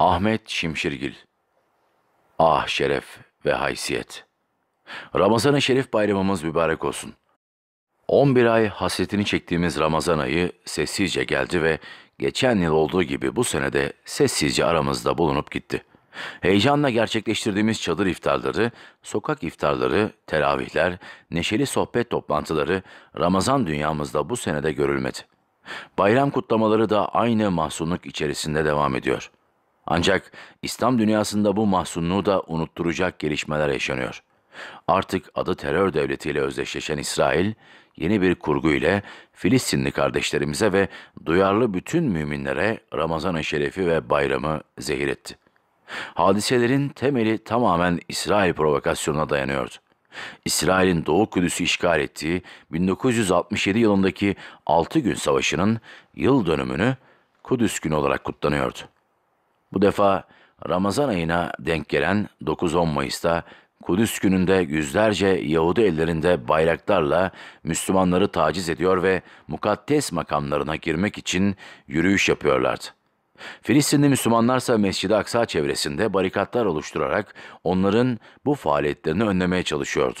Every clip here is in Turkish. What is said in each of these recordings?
Ahmet Şimşirgil Ah şeref ve haysiyet. Ramazan-ı Şerif bayramımız mübarek olsun. 11 ay hasretini çektiğimiz Ramazan ayı sessizce geldi ve geçen yıl olduğu gibi bu sene de sessizce aramızda bulunup gitti. Heyecanla gerçekleştirdiğimiz çadır iftarları, sokak iftarları, teravihler, neşeli sohbet toplantıları Ramazan dünyamızda bu senede görülmedi. Bayram kutlamaları da aynı mahzunluk içerisinde devam ediyor.'' Ancak İslam dünyasında bu mahzunluğu da unutturacak gelişmeler yaşanıyor. Artık adı terör devletiyle özdeşleşen İsrail, yeni bir kurgu ile Filistinli kardeşlerimize ve duyarlı bütün müminlere Ramazan-ı Şerif'i ve bayramı zehir etti. Hadiselerin temeli tamamen İsrail provokasyonuna dayanıyordu. İsrail'in Doğu Kudüs'ü işgal ettiği 1967 yılındaki 6 gün savaşının yıl dönümünü Kudüs günü olarak kutlanıyordu. Bu defa Ramazan ayına denk gelen 9-10 Mayıs'ta Kudüs gününde yüzlerce Yahudi ellerinde bayraklarla Müslümanları taciz ediyor ve mukaddes makamlarına girmek için yürüyüş yapıyorlardı. Filistinli Müslümanlarsa Mescid-i Aksa çevresinde barikatlar oluşturarak onların bu faaliyetlerini önlemeye çalışıyordu.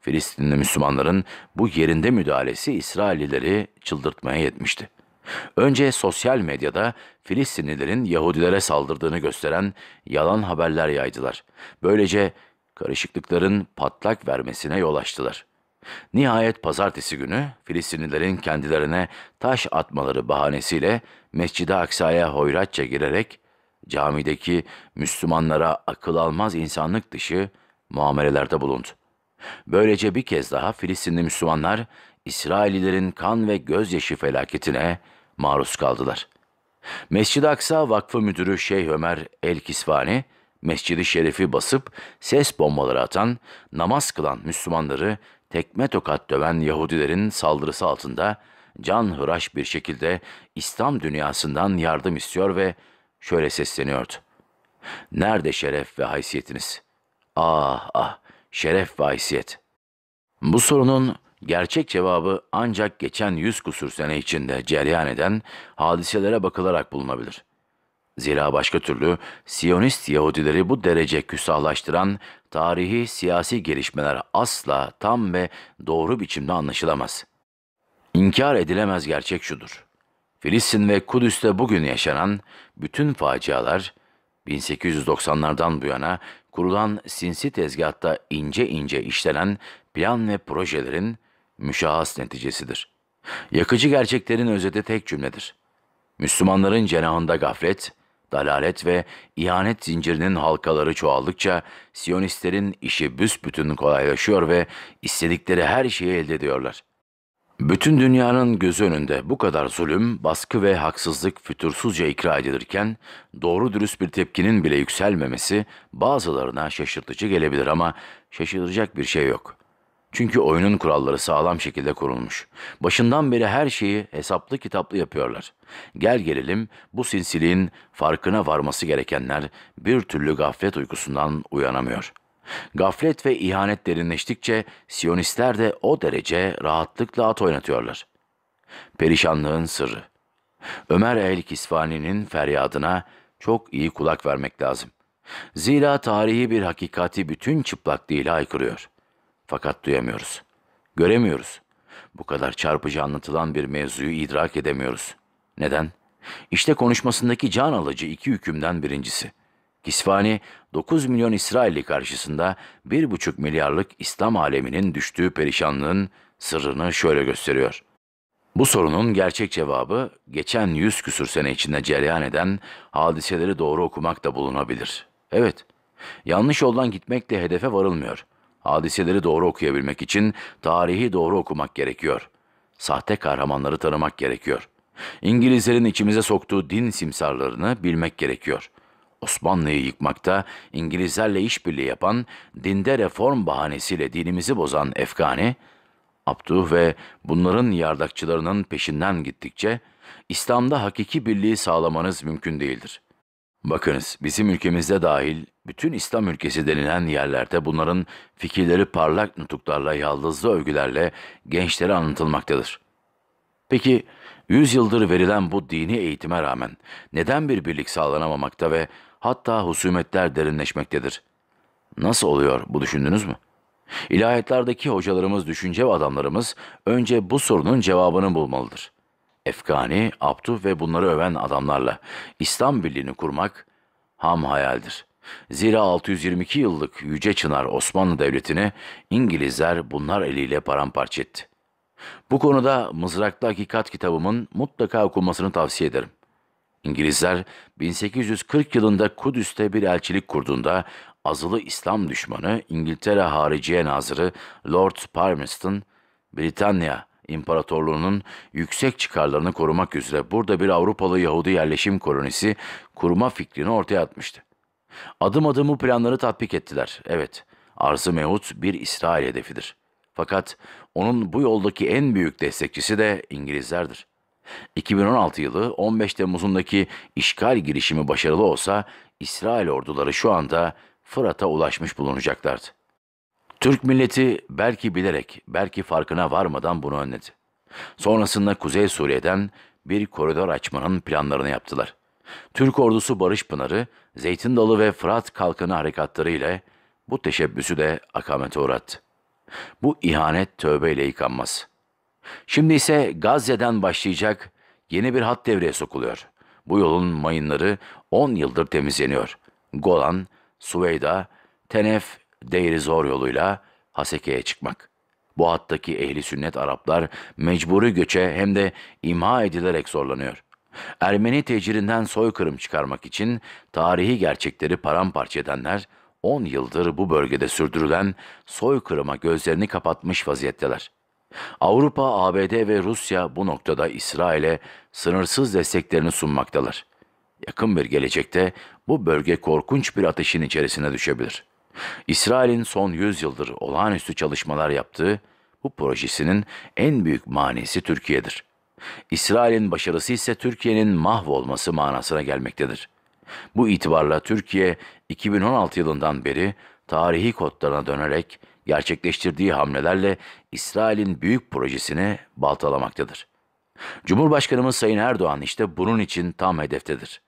Filistinli Müslümanların bu yerinde müdahalesi İsraillileri çıldırtmaya yetmişti. Önce sosyal medyada Filistinlilerin Yahudilere saldırdığını gösteren yalan haberler yaydılar. Böylece karışıklıkların patlak vermesine yol açtılar. Nihayet pazartesi günü Filistinlilerin kendilerine taş atmaları bahanesiyle Mescid-i Aksa'ya hoyratça girerek camideki Müslümanlara akıl almaz insanlık dışı muamelelerde bulundu. Böylece bir kez daha Filistinli Müslümanlar İsraililerin kan ve gözyaşı felaketine maruz kaldılar. Mescid-i Aksa Vakfı Müdürü Şeyh Ömer El Kisvani, Mescid-i Şerif'i basıp ses bombaları atan, namaz kılan Müslümanları tekme tokat döven Yahudilerin saldırısı altında can hıraş bir şekilde İslam dünyasından yardım istiyor ve şöyle sesleniyordu. Nerede şeref ve haysiyetiniz? Ah ah, şeref ve haysiyet. Bu sorunun gerçek cevabı ancak geçen yüz kusur sene içinde cereyan eden hadiselere bakılarak bulunabilir. Zira başka türlü Siyonist Yahudileri bu derece küsahlaştıran tarihi siyasi gelişmeler asla tam ve doğru biçimde anlaşılamaz. İnkar edilemez gerçek şudur. Filistin ve Kudüs'te bugün yaşanan bütün facialar, 1890'lardan bu yana kurulan sinsi tezgahta ince ince işlenen plan ve projelerin müşahhas neticesidir. Yakıcı gerçeklerin özeti tek cümledir. Müslümanların cenahında gaflet, dalalet ve ihanet zincirinin halkaları çoğaldıkça Siyonistlerin işi büsbütün kolaylaşıyor ve istedikleri her şeyi elde ediyorlar. Bütün dünyanın gözü önünde bu kadar zulüm, baskı ve haksızlık fütursuzca ikra edilirken doğru dürüst bir tepkinin bile yükselmemesi bazılarına şaşırtıcı gelebilir ama şaşıracak bir şey yok. Çünkü oyunun kuralları sağlam şekilde kurulmuş. Başından beri her şeyi hesaplı kitaplı yapıyorlar. Gel gelelim bu sinsiliğin farkına varması gerekenler bir türlü gaflet uykusundan uyanamıyor. Gaflet ve ihanet derinleştikçe Siyonistler de o derece rahatlıkla at oynatıyorlar. Perişanlığın sırrı. Ömer el Kisvani'nin feryadına çok iyi kulak vermek lazım. Zira tarihi bir hakikati bütün çıplaklığıyla aykırıyor. Fakat duyamıyoruz. Göremiyoruz. Bu kadar çarpıcı anlatılan bir mevzuyu idrak edemiyoruz. Neden? İşte konuşmasındaki can alıcı iki hükümden birincisi. Kisvani, 9 milyon İsrailli karşısında 1,5 milyarlık İslam aleminin düştüğü perişanlığın sırrını şöyle gösteriyor. Bu sorunun gerçek cevabı geçen yüz küsür sene içinde cereyan eden hadiseleri doğru okumakta bulunabilir. Evet, yanlış yoldan gitmekle hedefe varılmıyor. Hadiseleri doğru okuyabilmek için tarihi doğru okumak gerekiyor. Sahte kahramanları tanımak gerekiyor. İngilizlerin içimize soktuğu din simsarlarını bilmek gerekiyor. Osmanlı'yı yıkmakta İngilizlerle işbirliği yapan, dinde reform bahanesiyle dinimizi bozan Efgani, Abduh ve bunların yardakçılarının peşinden gittikçe, İslam'da hakiki birliği sağlamanız mümkün değildir.'' Bakınız bizim ülkemizde dahil bütün İslam ülkesi denilen yerlerde bunların fikirleri parlak nutuklarla, yaldızlı övgülerle gençlere anlatılmaktadır. Peki yüzyıldır verilen bu dini eğitime rağmen neden bir birlik sağlanamamakta ve hatta husumetler derinleşmektedir? Nasıl oluyor bu düşündünüz mü? İlahiyatlardaki hocalarımız, düşünce ve adamlarımız önce bu sorunun cevabını bulmalıdır. Efkani, Abdu ve bunları öven adamlarla İslam Birliği'ni kurmak ham hayaldir. Zira 622 yıllık Yüce Çınar Osmanlı Devleti'ni İngilizler bunlar eliyle paramparça etti. Bu konuda Mızraklı Hakikat kitabımın mutlaka okunmasını tavsiye ederim. İngilizler 1840 yılında Kudüs'te bir elçilik kurduğunda azılı İslam düşmanı İngiltere Hariciye Nazırı Lord Palmerston, Britanya İmparatorluğunun yüksek çıkarlarını korumak üzere burada bir Avrupalı Yahudi yerleşim kolonisi kurma fikrini ortaya atmıştı. Adım adım bu planları tatbik ettiler. Evet, Arz-ı bir İsrail hedefidir. Fakat onun bu yoldaki en büyük destekçisi de İngilizlerdir. 2016 yılı 15 Temmuz'undaki işgal girişimi başarılı olsa İsrail orduları şu anda Fırat'a ulaşmış bulunacaklardı. Türk milleti belki bilerek, belki farkına varmadan bunu önledi. Sonrasında Kuzey Suriye'den bir koridor açmanın planlarını yaptılar. Türk ordusu Barış Pınarı, Zeytin Dalı ve Fırat Kalkanı harekatları ile bu teşebbüsü de akamete uğrattı. Bu ihanet tövbeyle yıkanmaz. Şimdi ise Gazze'den başlayacak yeni bir hat devreye sokuluyor. Bu yolun mayınları 10 yıldır temizleniyor. Golan, Suveyda, Tenef Değeri Zor yoluyla Haseke'ye çıkmak. Bu hattaki ehli sünnet Araplar mecburi göçe hem de imha edilerek zorlanıyor. Ermeni tecirinden soykırım çıkarmak için tarihi gerçekleri paramparça edenler 10 yıldır bu bölgede sürdürülen soykırıma gözlerini kapatmış vaziyetteler. Avrupa, ABD ve Rusya bu noktada İsrail'e sınırsız desteklerini sunmaktalar. Yakın bir gelecekte bu bölge korkunç bir ateşin içerisine düşebilir.'' İsrail'in son 100 yıldır olağanüstü çalışmalar yaptığı bu projesinin en büyük manisi Türkiye'dir. İsrail'in başarısı ise Türkiye'nin mahvolması manasına gelmektedir. Bu itibarla Türkiye 2016 yılından beri tarihi kodlarına dönerek gerçekleştirdiği hamlelerle İsrail'in büyük projesini baltalamaktadır. Cumhurbaşkanımız Sayın Erdoğan işte bunun için tam hedeftedir.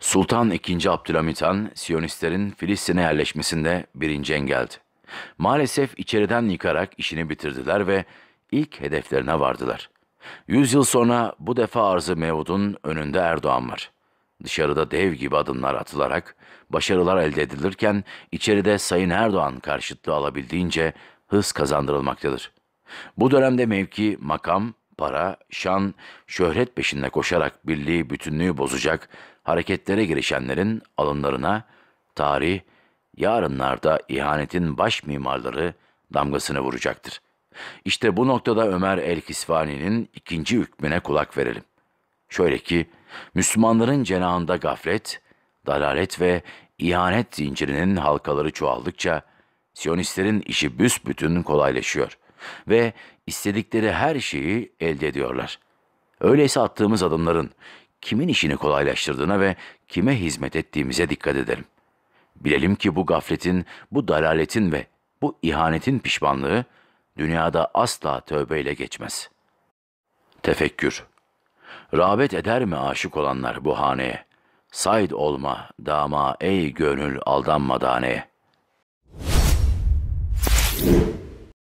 Sultan II. Abdülhamit Han, Siyonistlerin Filistin'e yerleşmesinde birinci engeldi. Maalesef içeriden yıkarak işini bitirdiler ve ilk hedeflerine vardılar. Yüzyıl sonra bu defa arzı Mevud'un önünde Erdoğan var. Dışarıda dev gibi adımlar atılarak başarılar elde edilirken içeride Sayın Erdoğan karşıtlığı alabildiğince hız kazandırılmaktadır. Bu dönemde mevki, makam, para, şan, şöhret peşinde koşarak birliği bütünlüğü bozacak hareketlere girişenlerin alınlarına tarih, yarınlarda ihanetin baş mimarları damgasını vuracaktır. İşte bu noktada Ömer el-Kisvani'nin ikinci hükmüne kulak verelim. Şöyle ki, Müslümanların cenahında gaflet, dalalet ve ihanet zincirinin halkaları çoğaldıkça, Siyonistlerin işi büsbütün kolaylaşıyor ve istedikleri her şeyi elde ediyorlar. Öyleyse attığımız adımların kimin işini kolaylaştırdığına ve kime hizmet ettiğimize dikkat edelim. Bilelim ki bu gafletin, bu dalaletin ve bu ihanetin pişmanlığı dünyada asla tövbeyle geçmez. Tefekkür Rağbet eder mi aşık olanlar bu haneye? Said olma, dama ey gönül aldanma daneye.